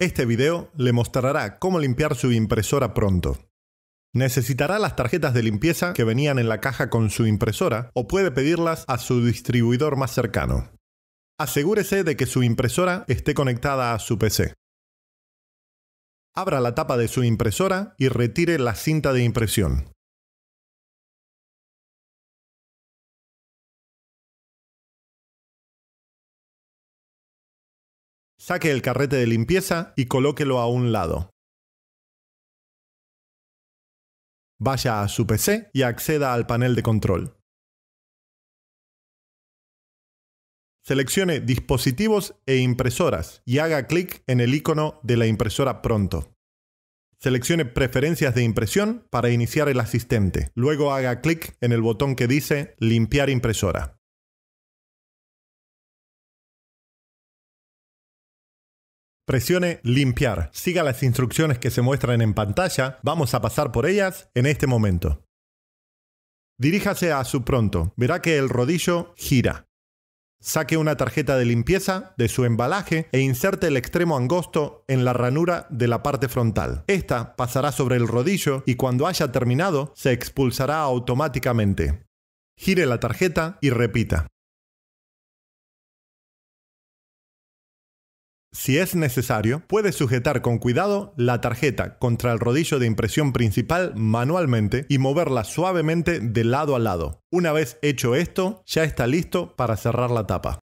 Este video le mostrará cómo limpiar su impresora pronto. Necesitará las tarjetas de limpieza que venían en la caja con su impresora o puede pedirlas a su distribuidor más cercano. Asegúrese de que su impresora esté conectada a su PC. Abra la tapa de su impresora y retire la cinta de impresión. Saque el carrete de limpieza y colóquelo a un lado. Vaya a su PC y acceda al panel de control. Seleccione Dispositivos e impresoras y haga clic en el icono de la impresora pronto. Seleccione Preferencias de impresión para iniciar el asistente. Luego haga clic en el botón que dice Limpiar impresora. Presione limpiar. Siga las instrucciones que se muestran en pantalla. Vamos a pasar por ellas en este momento. Diríjase a su pronto. Verá que el rodillo gira. Saque una tarjeta de limpieza de su embalaje e inserte el extremo angosto en la ranura de la parte frontal. Esta pasará sobre el rodillo y cuando haya terminado se expulsará automáticamente. Gire la tarjeta y repita. Si es necesario, puedes sujetar con cuidado la tarjeta contra el rodillo de impresión principal manualmente y moverla suavemente de lado a lado. Una vez hecho esto, ya está listo para cerrar la tapa.